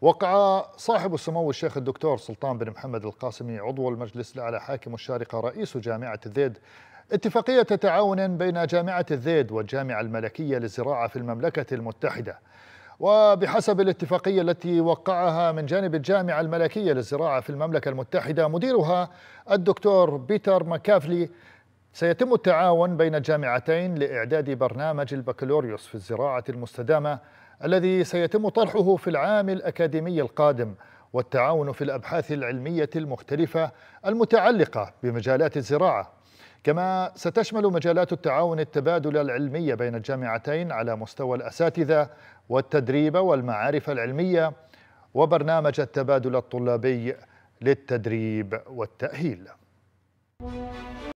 وقع صاحب السمو الشيخ الدكتور سلطان بن محمد القاسمي عضو المجلس الأعلى حاكم الشارقة رئيس جامعة الذيد اتفاقية تعاون بين جامعة الذيد والجامعة الملكية للزراعة في المملكة المتحدة وبحسب الاتفاقية التي وقعها من جانب الجامعة الملكية للزراعة في المملكة المتحدة مديرها الدكتور بيتر ماكافلي سيتم التعاون بين الجامعتين لإعداد برنامج البكالوريوس في الزراعة المستدامة الذي سيتم طرحه في العام الأكاديمي القادم والتعاون في الأبحاث العلمية المختلفة المتعلقة بمجالات الزراعة كما ستشمل مجالات التعاون التبادل العلمي بين الجامعتين على مستوى الأساتذة والتدريب والمعارف العلمية وبرنامج التبادل الطلابي للتدريب والتأهيل